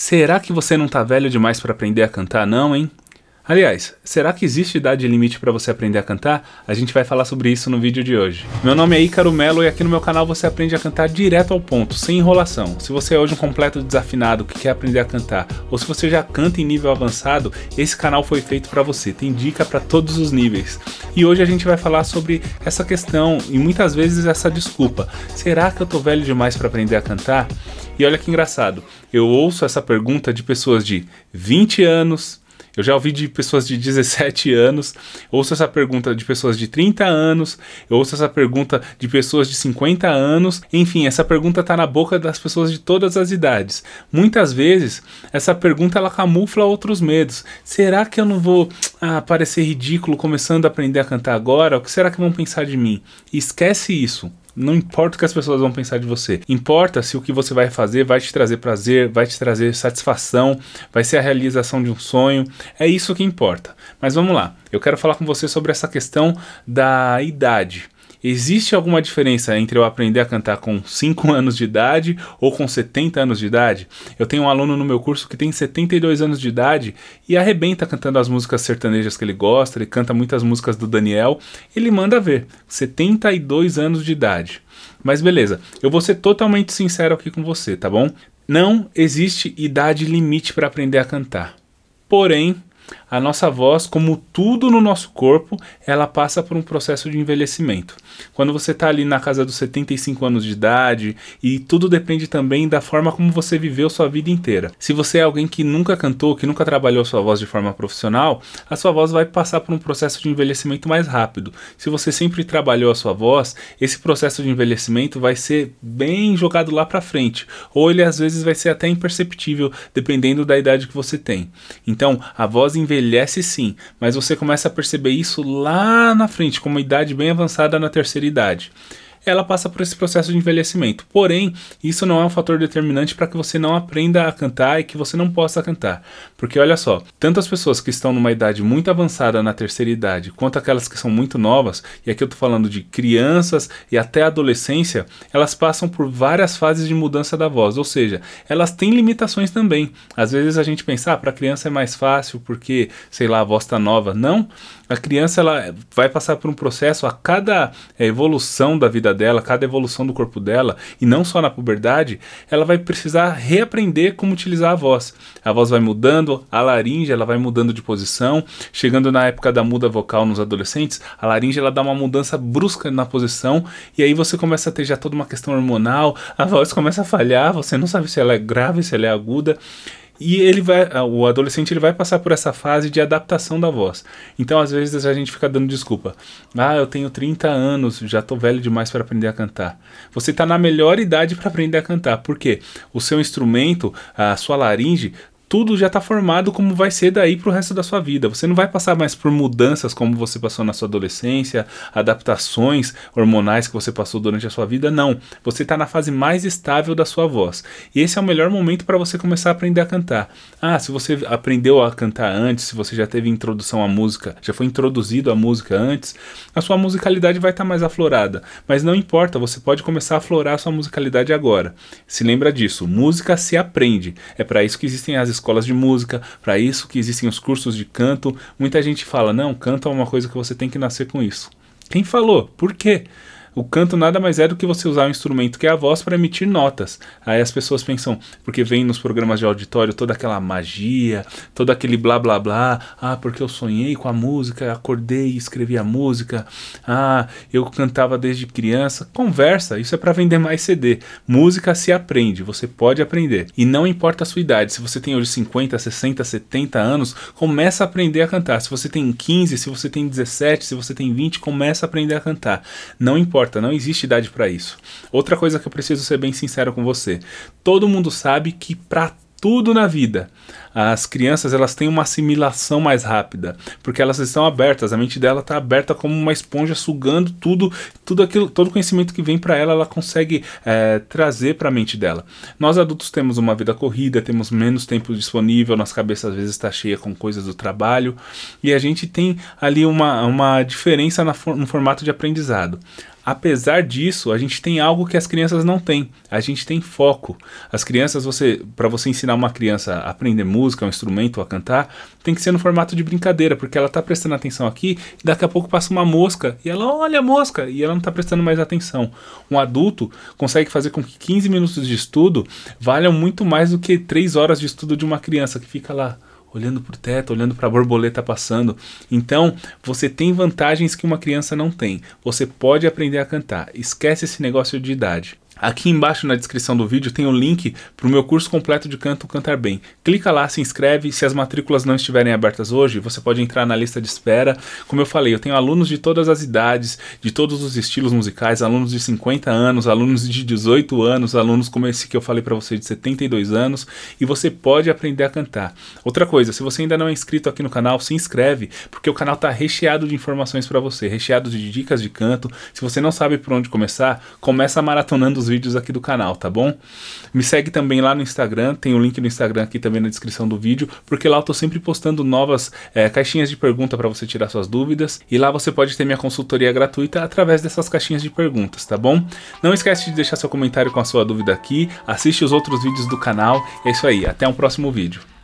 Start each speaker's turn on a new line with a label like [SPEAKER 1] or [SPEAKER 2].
[SPEAKER 1] Será que você não tá velho demais para aprender a cantar, não, hein? Aliás, será que existe idade limite para você aprender a cantar? A gente vai falar sobre isso no vídeo de hoje. Meu nome é Ícaro Melo e aqui no meu canal você aprende a cantar direto ao ponto, sem enrolação. Se você é hoje um completo desafinado que quer aprender a cantar, ou se você já canta em nível avançado, esse canal foi feito para você. Tem dica para todos os níveis. E hoje a gente vai falar sobre essa questão e muitas vezes essa desculpa. Será que eu tô velho demais para aprender a cantar? E olha que engraçado, eu ouço essa pergunta de pessoas de 20 anos, eu já ouvi de pessoas de 17 anos, ouço essa pergunta de pessoas de 30 anos, ouço essa pergunta de pessoas de 50 anos. Enfim, essa pergunta está na boca das pessoas de todas as idades. Muitas vezes, essa pergunta ela camufla outros medos. Será que eu não vou ah, parecer ridículo começando a aprender a cantar agora? O que será que vão pensar de mim? esquece isso. Não importa o que as pessoas vão pensar de você. Importa se o que você vai fazer vai te trazer prazer, vai te trazer satisfação, vai ser a realização de um sonho. É isso que importa. Mas vamos lá. Eu quero falar com você sobre essa questão da idade. Existe alguma diferença entre eu aprender a cantar com 5 anos de idade ou com 70 anos de idade? Eu tenho um aluno no meu curso que tem 72 anos de idade e arrebenta cantando as músicas sertanejas que ele gosta, ele canta muitas músicas do Daniel, ele manda ver, 72 anos de idade. Mas beleza, eu vou ser totalmente sincero aqui com você, tá bom? Não existe idade limite para aprender a cantar. Porém, a nossa voz, como tudo no nosso corpo, ela passa por um processo de envelhecimento. Quando você está ali na casa dos 75 anos de idade, e tudo depende também da forma como você viveu sua vida inteira. Se você é alguém que nunca cantou, que nunca trabalhou sua voz de forma profissional, a sua voz vai passar por um processo de envelhecimento mais rápido. Se você sempre trabalhou a sua voz, esse processo de envelhecimento vai ser bem jogado lá para frente, ou ele às vezes vai ser até imperceptível, dependendo da idade que você tem. Então, a voz envelhece sim, mas você começa a perceber isso lá na frente, com uma idade bem avançada na terceira idade ela passa por esse processo de envelhecimento. Porém, isso não é um fator determinante para que você não aprenda a cantar e que você não possa cantar. Porque olha só, tanto as pessoas que estão numa idade muito avançada na terceira idade, quanto aquelas que são muito novas, e aqui eu estou falando de crianças e até adolescência, elas passam por várias fases de mudança da voz, ou seja, elas têm limitações também. Às vezes a gente pensa, ah, para criança é mais fácil porque, sei lá, a voz está nova. Não, a criança ela vai passar por um processo a cada é, evolução da vida dela, cada evolução do corpo dela, e não só na puberdade, ela vai precisar reaprender como utilizar a voz. A voz vai mudando, a laringe ela vai mudando de posição, chegando na época da muda vocal nos adolescentes, a laringe ela dá uma mudança brusca na posição, e aí você começa a ter já toda uma questão hormonal, a voz começa a falhar, você não sabe se ela é grave, se ela é aguda. E ele vai, ah, o adolescente ele vai passar por essa fase de adaptação da voz. Então, às vezes a gente fica dando desculpa. Ah, eu tenho 30 anos, já estou velho demais para aprender a cantar. Você está na melhor idade para aprender a cantar. Por quê? O seu instrumento, a sua laringe tudo já está formado como vai ser daí para o resto da sua vida. Você não vai passar mais por mudanças como você passou na sua adolescência, adaptações hormonais que você passou durante a sua vida, não. Você está na fase mais estável da sua voz. E esse é o melhor momento para você começar a aprender a cantar. Ah, se você aprendeu a cantar antes, se você já teve introdução à música, já foi introduzido à música antes, a sua musicalidade vai estar tá mais aflorada. Mas não importa, você pode começar a aflorar a sua musicalidade agora. Se lembra disso, música se aprende. É para isso que existem as escolas de música, para isso que existem os cursos de canto. Muita gente fala: "Não, canto é uma coisa que você tem que nascer com isso". Quem falou? Por quê? O canto nada mais é do que você usar o instrumento que é a voz para emitir notas. Aí as pessoas pensam, porque vem nos programas de auditório toda aquela magia, todo aquele blá blá blá, ah, porque eu sonhei com a música, acordei e escrevi a música, ah, eu cantava desde criança. Conversa, isso é para vender mais CD. Música se aprende, você pode aprender. E não importa a sua idade, se você tem hoje 50, 60, 70 anos, começa a aprender a cantar. Se você tem 15, se você tem 17, se você tem 20, começa a aprender a cantar. Não importa importa, não existe idade para isso. Outra coisa que eu preciso ser bem sincero com você: todo mundo sabe que para tudo na vida. As crianças elas têm uma assimilação mais rápida, porque elas estão abertas, a mente dela está aberta como uma esponja sugando tudo, tudo aquilo, todo conhecimento que vem para ela, ela consegue é, trazer para a mente dela. Nós adultos temos uma vida corrida, temos menos tempo disponível, nossa cabeça às vezes está cheia com coisas do trabalho e a gente tem ali uma, uma diferença no formato de aprendizado. Apesar disso, a gente tem algo que as crianças não têm. A gente tem foco. As crianças, você, para você ensinar uma criança a aprender música, um instrumento, a cantar, tem que ser no formato de brincadeira, porque ela está prestando atenção aqui e daqui a pouco passa uma mosca e ela olha a mosca e ela não está prestando mais atenção. Um adulto consegue fazer com que 15 minutos de estudo valham muito mais do que 3 horas de estudo de uma criança que fica lá olhando para o teto, olhando para a borboleta passando. Então, você tem vantagens que uma criança não tem. Você pode aprender a cantar. Esquece esse negócio de idade. Aqui embaixo na descrição do vídeo tem o um link para o meu curso completo de canto Cantar Bem. Clica lá, se inscreve. Se as matrículas não estiverem abertas hoje, você pode entrar na lista de espera. Como eu falei, eu tenho alunos de todas as idades, de todos os estilos musicais, alunos de 50 anos, alunos de 18 anos, alunos como esse que eu falei para você de 72 anos, e você pode aprender a cantar. Outra coisa, se você ainda não é inscrito aqui no canal, se inscreve, porque o canal está recheado de informações para você, recheado de dicas de canto. Se você não sabe por onde começar, começa maratonando os vídeos aqui do canal, tá bom? Me segue também lá no Instagram, tem o link no Instagram aqui também na descrição do vídeo, porque lá eu tô sempre postando novas é, caixinhas de pergunta para você tirar suas dúvidas e lá você pode ter minha consultoria gratuita através dessas caixinhas de perguntas, tá bom? Não esquece de deixar seu comentário com a sua dúvida aqui, assiste os outros vídeos do canal, é isso aí, até o um próximo vídeo.